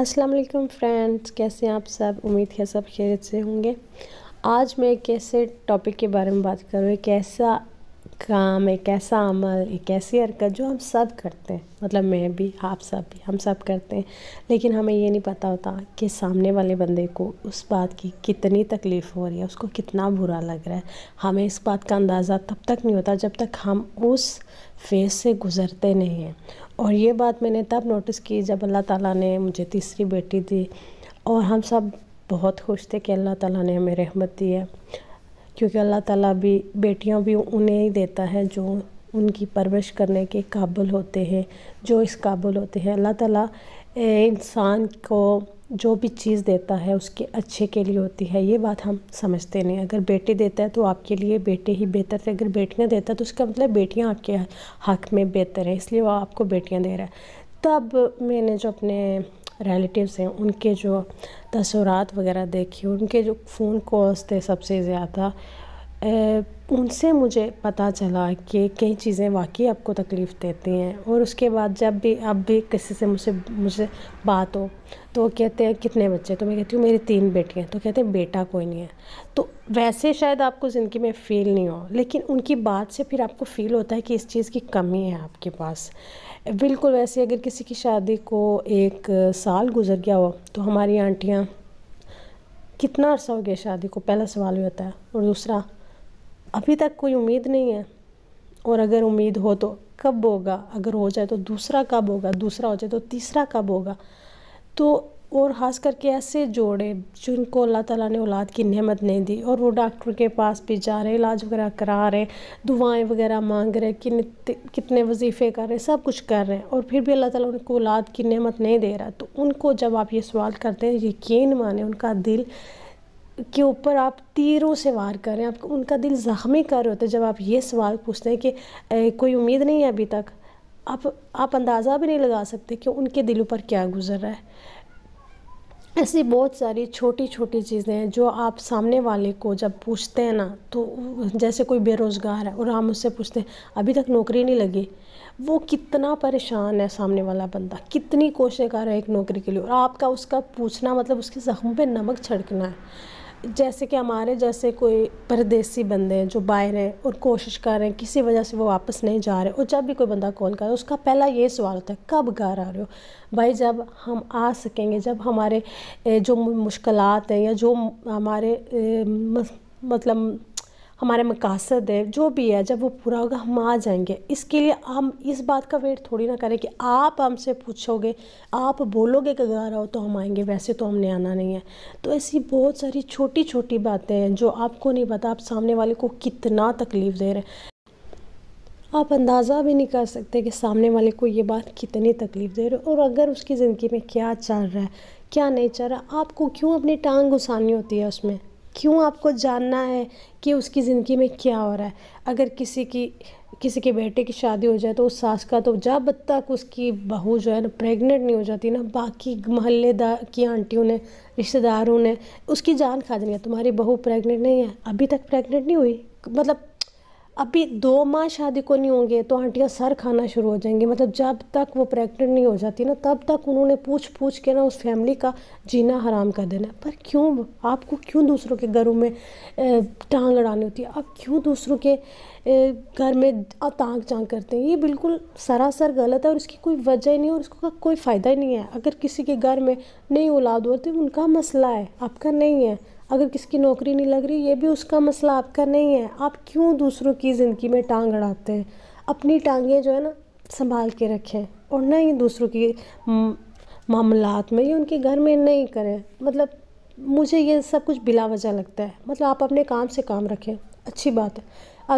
अस्सलाम वालेकुम फ्रेंड्स कैसे हैं आप सब उम्मीद है सब खैरियत से होंगे आज मैं एक ऐसे टॉपिक के बारे में बात कर रही हूँ कैसा काम एक ऐसा अमल एक ऐसी हरकत जो हम सब करते हैं मतलब मैं भी आप सब भी हम सब करते हैं लेकिन हमें ये नहीं पता होता कि सामने वाले बंदे को उस बात की कितनी तकलीफ़ हो रही है उसको कितना बुरा लग रहा है हमें इस बात का अंदाज़ा तब तक नहीं होता जब तक हम उस फेस से गुज़रते नहीं हैं और ये बात मैंने तब नोटिस की जब अल्लाह ताला ने मुझे तीसरी बेटी दी और हम सब बहुत खुश थे कि अल्लाह ताला ने हमें रहमत दी है क्योंकि अल्लाह ताला भी बेटियों भी उन्हें ही देता है जो उनकी परवरिश करने के काबुल होते हैं जो इस काबुल होते हैं अल्लाह ताला इंसान को जो भी चीज़ देता है उसके अच्छे के लिए होती है ये बात हम समझते नहीं अगर बेटे देता है तो आपके लिए बेटे ही बेहतर थे अगर बेटियाँ देता है तो उसका मतलब बेटियाँ आपके हक में बेहतर हैं इसलिए वो आपको बेटियाँ दे रहा है तब मैंने जो अपने रिलेटिव्स हैं उनके जो तस्वरत वगैरह देखी उनके जो फ़ोन कॉल्स थे सबसे ज़्यादा उनसे मुझे पता चला कि कई चीज़ें वाकई आपको तकलीफ़ देती हैं और उसके बाद जब भी अब भी किसी से मुझसे मुझसे बात हो तो कहते हैं कितने बच्चे तो मैं कहती हूँ मेरी तीन बेटियाँ तो कहते हैं बेटा कोई नहीं है तो वैसे शायद आपको ज़िंदगी में फ़ील नहीं हो लेकिन उनकी बात से फिर आपको फ़ील होता है कि इस चीज़ की कमी है आपके पास बिल्कुल वैसे अगर किसी की शादी को एक साल गुजर गया हो तो हमारी आंटियाँ कितना अर्सा हो गया शादी को पहला सवाल भी होता है और दूसरा अभी तक कोई उम्मीद नहीं है और अगर उम्मीद हो तो कब होगा अगर हो जाए तो दूसरा कब होगा दूसरा हो जाए तो तीसरा कब होगा तो और ख़ास करके ऐसे जोड़े जिनको अल्लाह ताला ने औलाद की नेमत नहीं दी और वो डॉक्टर के पास भी जा रहे इलाज वगैरह करा रहे दुआएं वगैरह मांग रहे कि कितने वजीफ़े कर रहे सब कुछ कर रहे हैं और फिर भी अल्लाह ताला उनको औलाद की नेमत नहीं दे रहा तो उनको जब आप ये सवाल करते हैं यकीन माने उनका दिल के ऊपर आप तीरों से वार कर रहे हैं आपको उनका दिल ज़ख्मी कर रहे होते जब आप ये सवाल पूछते हैं कि ए, कोई उम्मीद नहीं है अभी तक आप आप अंदाज़ा भी नहीं लगा सकते कि उनके दिलों पर क्या गुजर रहा है ऐसी बहुत सारी छोटी छोटी चीज़ें हैं जो आप सामने वाले को जब पूछते हैं ना तो जैसे कोई बेरोज़गार है और हम उससे पूछते हैं अभी तक नौकरी नहीं लगी वो कितना परेशान है सामने वाला बंदा कितनी कोशिश कर रहा है एक नौकरी के लिए और आपका उसका पूछना मतलब उसके ज़ख्म पे नमक छिड़कना है जैसे कि हमारे जैसे कोई परदेसी बंदे हैं जो बाहर हैं और कोशिश कर रहे हैं किसी वजह से वो वापस नहीं जा रहे और जब भी कोई बंदा कॉल कर रहा है उसका पहला ये सवाल होता है कब घर आ रहे हो भाई जब हम आ सकेंगे जब हमारे जो मुश्किल हैं या जो हमारे मतलब हमारे मकासद है जो भी है जब वो पूरा होगा हम आ जाएंगे इसके लिए हम इस बात का वेट थोड़ी ना करें कि आप हमसे पूछोगे आप बोलोगे कि गा रहा हो तो हम आएंगे वैसे तो हमने आना नहीं है तो ऐसी बहुत सारी छोटी छोटी बातें हैं जो आपको नहीं पता आप सामने वाले को कितना तकलीफ़ दे रहे हैं आप अंदाज़ा भी नहीं कर सकते कि सामने वाले को ये बात कितनी तकलीफ़ दे रही है और अगर उसकी ज़िंदगी में क्या चल रहा है क्या नहीं चल रहा आपको क्यों अपनी टांग घुसानी होती है उसमें क्यों आपको जानना है कि उसकी ज़िंदगी में क्या हो रहा है अगर किसी की किसी के बेटे की शादी हो जाए तो उस सास का तो जब तक उसकी बहू जो है ना प्रेग्नेंट नहीं हो जाती ना बाकी मोहल्लेदार की आंटियों ने रिश्तेदारों ने उसकी जान खा देनी है तुम्हारी बहू प्रेग्नेंट नहीं है अभी तक प्रेग्नेंट नहीं हुई मतलब अभी दो माह शादी को नहीं होंगे तो आंटियाँ सर खाना शुरू हो जाएंगी मतलब जब तक वो प्रेग्नेंट नहीं हो जाती ना तब तक उन्होंने पूछ पूछ के ना उस फैमिली का जीना हराम कर देना पर क्यों आपको क्यों दूसरों के घरों में टांग अड़ानी होती है आप क्यों दूसरों के घर में तांग चांग करते हैं ये बिल्कुल सरासर गलत है और इसकी कोई वजह नहीं है और उसका कोई फ़ायदा ही नहीं है अगर किसी के घर में नहीं औलाद होती उनका मसला है आपका नहीं है अगर किसकी नौकरी नहीं लग रही ये भी उसका मसला आपका नहीं है आप क्यों दूसरों की ज़िंदगी में टांग अड़ाते हैं अपनी टांगें जो है ना संभाल के रखें और ना ही दूसरों की मामलात में ये उनके घर में नहीं करें मतलब मुझे ये सब कुछ बिला वजह लगता है मतलब आप अपने काम से काम रखें अच्छी बात है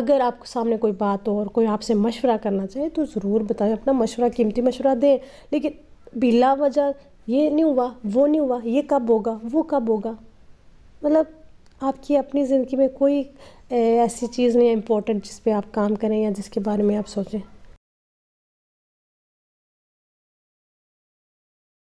अगर आपके सामने कोई बात हो और कोई आपसे मशवरा करना चाहे तो ज़रूर बताएं अपना मशवरा कीमती मशवरा दें लेकिन बिला वजह ये नहीं हुआ वो नहीं हुआ ये कब होगा वो कब होगा मतलब आपकी अपनी ज़िंदगी में कोई ऐसी चीज़ नहीं है इम्पोर्टेंट जिस पर आप काम करें या जिसके बारे में आप सोचें